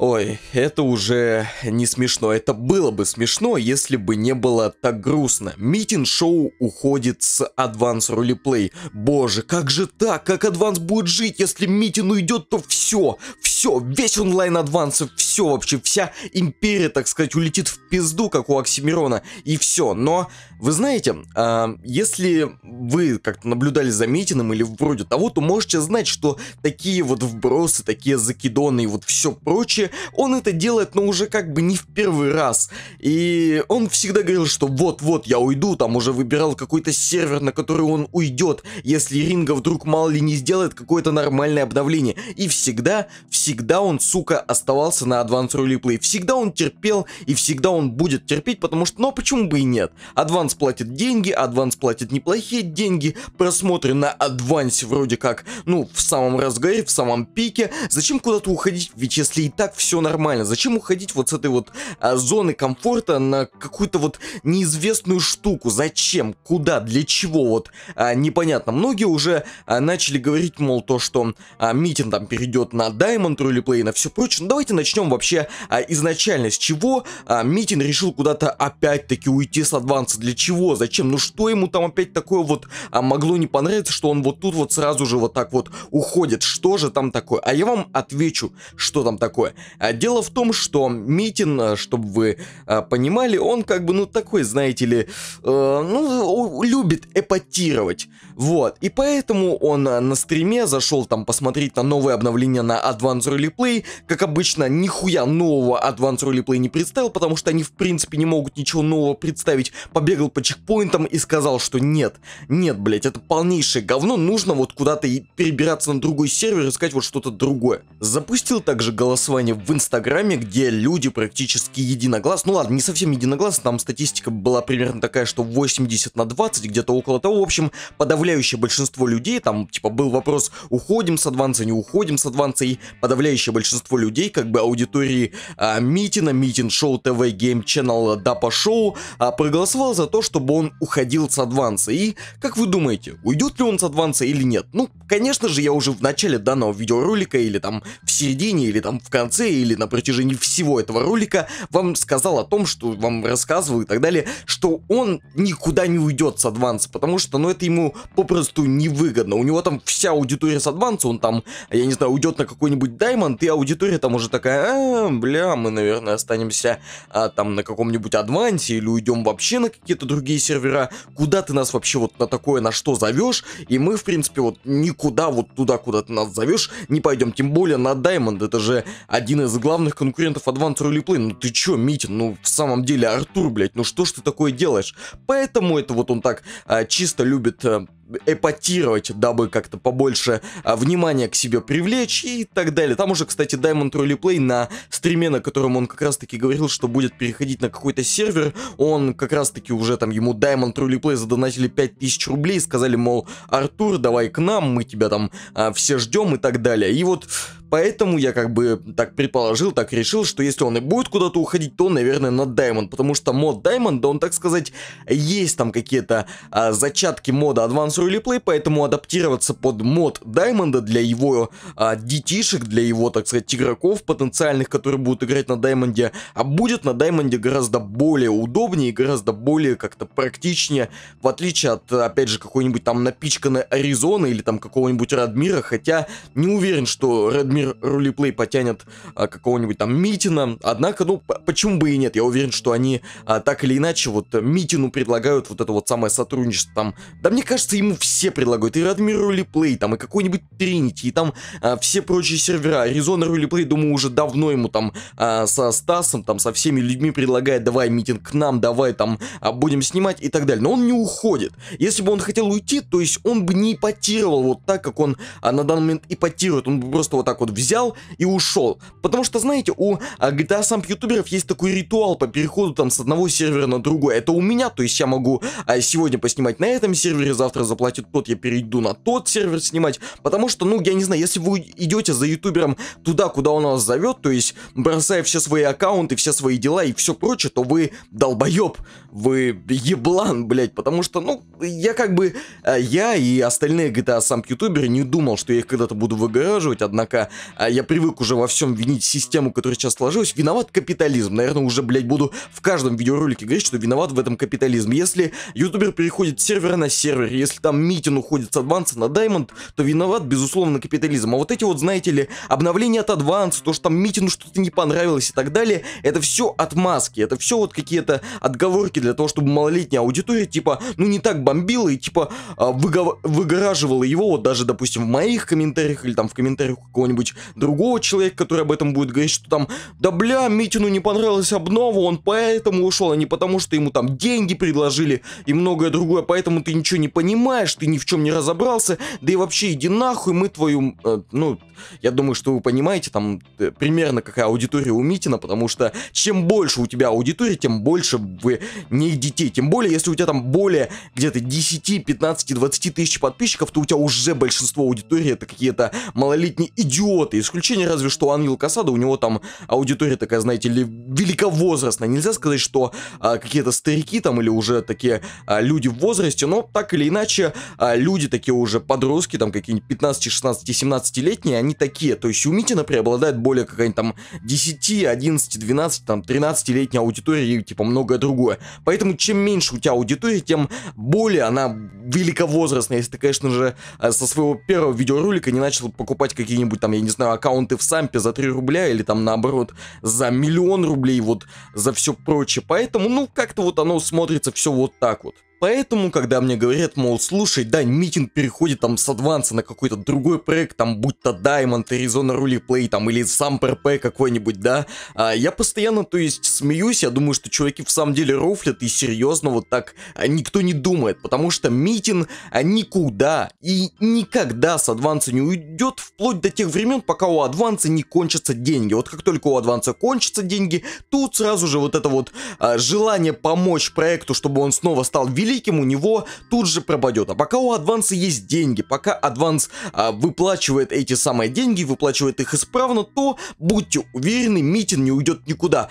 Ой, это уже не смешно. Это было бы смешно, если бы не было так грустно. Митинг-шоу уходит с Advance Roleplay. Боже, как же так? Как Advance будет жить, если Митин уйдет, то все, все, весь онлайн Advance, все вообще, вся империя, так сказать, улетит в пизду, как у Оксимирона, и все. Но, вы знаете, э, если вы как-то наблюдали за Митином или вроде того, то можете знать, что такие вот вбросы, такие закидоны и вот все прочее, он это делает, но уже как бы не в первый раз. И он всегда говорил, что вот-вот я уйду, там уже выбирал какой-то сервер, на который он уйдет, если Ринга вдруг мало ли не сделает какое-то нормальное обновление. И всегда, всегда он, сука, оставался на Advanced Rally Play. Всегда он терпел и всегда он будет терпеть, потому что, ну а почему бы и нет? Адванс платит деньги, Адванс платит неплохие деньги, просмотры на Адвансе вроде как, ну, в самом разгаре, в самом пике. Зачем куда-то уходить, ведь если и так все нормально. Зачем уходить вот с этой вот а, зоны комфорта на какую-то вот неизвестную штуку? Зачем? Куда? Для чего? Вот а, непонятно. Многие уже а, начали говорить, мол, то, что а, Митин там перейдет на Diamond, Roleplay и на все прочее. Ну давайте начнем вообще а, изначально. С чего а, Митин решил куда-то опять-таки уйти с адванса? Для чего? Зачем? Ну что ему там опять такое вот а, могло не понравиться, что он вот тут вот сразу же вот так вот уходит? Что же там такое? А я вам отвечу, что там такое. А дело в том, что Митин, э, чтобы вы э, понимали, он как бы, ну, такой, знаете ли, э, ну, любит эпатировать. Вот. И поэтому он на стриме зашел там посмотреть на новые обновления на Advanced Rally Play. Как обычно, нихуя нового Advanced Rally Play не представил, потому что они, в принципе, не могут ничего нового представить. Побегал по чекпоинтам и сказал, что нет, нет, блять, это полнейшее говно, нужно вот куда-то перебираться на другой сервер, и искать вот что-то другое. Запустил также голосование в Инстаграме, где люди практически единогласно, ну ладно, не совсем единогласно, там статистика была примерно такая, что 80 на 20, где-то около того, в общем, подавляющее большинство людей, там, типа, был вопрос, уходим с адванса, не уходим с адванса, и подавляющее большинство людей, как бы аудитории а, Митина, митинг Шоу ТВ, Гейм Channel, Дапа Шоу, а, проголосовал за то, чтобы он уходил с адванса, и, как вы думаете, уйдет ли он с адванса или нет? Ну, конечно же, я уже в начале данного видеоролика, или там в середине, или там в конце или на протяжении всего этого ролика вам сказал о том, что вам рассказывал и так далее, что он никуда не уйдет с адванса, потому что, ну, это ему попросту невыгодно. У него там вся аудитория с адванса, он там, я не знаю, уйдет на какой-нибудь даймонд, и аудитория там уже такая, а, бля, мы, наверное, останемся а, там на каком-нибудь адвансе или уйдем вообще на какие-то другие сервера. Куда ты нас вообще вот на такое, на что зовешь? И мы, в принципе, вот никуда вот туда, куда ты нас зовешь, не пойдем. Тем более на даймонд, это же один один из главных конкурентов Advanced Roleplay. Ну ты чё, Митин, ну в самом деле Артур, блядь, ну что ж ты такое делаешь? Поэтому это вот он так а, чисто любит э, эпатировать, дабы как-то побольше а, внимания к себе привлечь и так далее. Там уже, кстати, Diamond Roleplay на стриме, на котором он как раз-таки говорил, что будет переходить на какой-то сервер, он как раз-таки уже там ему Diamond Roleplay задонатили 5000 рублей, сказали, мол, Артур, давай к нам, мы тебя там а, все ждем и так далее. И вот... Поэтому я как бы так предположил, так решил, что если он и будет куда-то уходить, то, наверное, на Diamond. Потому что мод Diamond, он, так сказать, есть там какие-то а, зачатки мода Advanced Rally Play, поэтому адаптироваться под мод Diamond для его а, детишек, для его, так сказать, игроков потенциальных, которые будут играть на Даймонде, а будет на Даймонде гораздо более удобнее и гораздо более как-то практичнее, в отличие от, опять же, какой-нибудь там напичканной Аризоны или там какого-нибудь Радмира, хотя не уверен, что Радмир например, рулеплей потянет а, какого-нибудь там Митина. Однако, ну, почему бы и нет? Я уверен, что они а, так или иначе вот э, Митину предлагают вот это вот самое сотрудничество там. Да мне кажется, ему все предлагают. И Радмир рулиплей там, и какой-нибудь Тринити, и там а, все прочие сервера. Аризона рулиплей, думаю, уже давно ему там а, со Стасом, там, со всеми людьми предлагает, давай Митин к нам, давай там а, будем снимать и так далее. Но он не уходит. Если бы он хотел уйти, то есть он бы не ипотировал вот так, как он а, на данный момент ипотирует. Он бы просто вот так вот вот взял и ушел. Потому что, знаете, у а, GTA сам ютуберов есть такой ритуал по переходу там с одного сервера на другой. Это у меня, то есть я могу а, сегодня поснимать на этом сервере, завтра заплатит тот, я перейду на тот сервер снимать. Потому что, ну, я не знаю, если вы идете за ютубером туда, куда он вас зовет, то есть бросая все свои аккаунты, все свои дела и все прочее, то вы долбоеб, вы еблан, блять, потому что, ну, я как бы, а, я и остальные GTA сам ютуберы не думал, что я их когда-то буду выгораживать, однако а я привык уже во всем винить систему, которая сейчас сложилась. Виноват капитализм. Наверное, уже, блядь, буду в каждом видеоролике говорить, что виноват в этом капитализм. Если ютубер переходит с сервера на сервер, если там Митин уходит с адванса на даймонд, то виноват, безусловно, капитализм. А вот эти вот, знаете ли, обновления от адванса, то, что там Митину что-то не понравилось и так далее, это все отмазки, это все вот какие-то отговорки для того, чтобы малолетняя аудитория, типа, ну не так бомбила и, типа, а, выгораживала его, вот даже, допустим, в моих комментариях или там в комментариях какого-нибудь речь другого человека, который об этом будет говорить, что там, да бля, Митину не понравилось обнова, он поэтому ушел, а не потому, что ему там деньги предложили и многое другое, поэтому ты ничего не понимаешь, ты ни в чем не разобрался, да и вообще иди нахуй, мы твою, э, ну, я думаю, что вы понимаете, там э, примерно какая аудитория у Митина, потому что чем больше у тебя аудитории, тем больше вы не детей, тем более, если у тебя там более где-то 10, 15, 20 тысяч подписчиков, то у тебя уже большинство аудитории это какие-то малолетние идиоты, кого Исключение разве что Ангел Касада, у него там аудитория такая, знаете ли, великовозрастная. Нельзя сказать, что а, какие-то старики там или уже такие а, люди в возрасте, но так или иначе а, люди такие уже подростки, там какие-нибудь 15, 16, 17-летние, они такие. То есть у Митина преобладает более какая-нибудь там 10, 11, 12, там 13-летняя аудитория и типа многое другое. Поэтому чем меньше у тебя аудитория, тем более она великовозрастная. Если ты, конечно же, а, со своего первого видеоролика не начал покупать какие-нибудь там, я не не знаю, аккаунты в Сампе за 3 рубля или там наоборот за миллион рублей, вот за все прочее. Поэтому, ну, как-то вот оно смотрится все вот так вот. Поэтому, когда мне говорят, мол, слушай, да, митинг переходит там с адванса на какой-то другой проект, там, будь то Diamond, Arizona Ruly Play, там, или сам ПРП какой-нибудь, да, а, я постоянно, то есть, смеюсь, я думаю, что чуваки в самом деле рофлят, и серьезно вот так а, никто не думает, потому что митинг а, никуда и никогда с адванса не уйдет, вплоть до тех времен, пока у адванса не кончатся деньги. Вот как только у адванса кончатся деньги, тут сразу же вот это вот а, желание помочь проекту, чтобы он снова стал великим, великим, у него тут же пропадет. А пока у Адванса есть деньги, пока Адванс а, выплачивает эти самые деньги, выплачивает их исправно, то будьте уверены, Митин не уйдет никуда.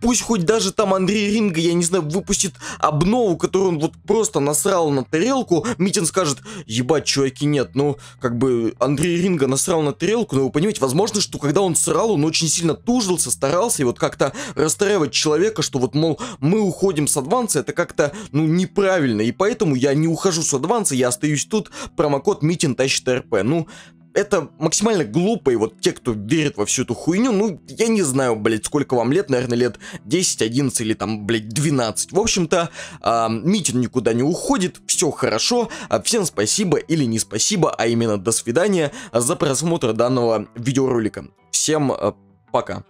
Пусть хоть даже там Андрей Ринга, я не знаю, выпустит обнову, которую он вот просто насрал на тарелку, Митин скажет, ебать, чуваки, нет, ну, как бы Андрей Ринга насрал на тарелку, но вы понимаете, возможно, что когда он срал, он очень сильно тужился, старался, и вот как-то расстраивать человека, что вот, мол, мы уходим с Адванса, это как-то, ну, неправильно правильно, и поэтому я не ухожу с адванса, я остаюсь тут, промокод Митин тащит РП. Ну, это максимально глупо, и вот те, кто верит во всю эту хуйню, ну, я не знаю, блядь, сколько вам лет, наверное, лет 10, 11 или там, блядь, 12. В общем-то, э, а, митинг никуда не уходит, все хорошо, а, всем спасибо или не спасибо, а именно до свидания за просмотр данного видеоролика. Всем э, пока.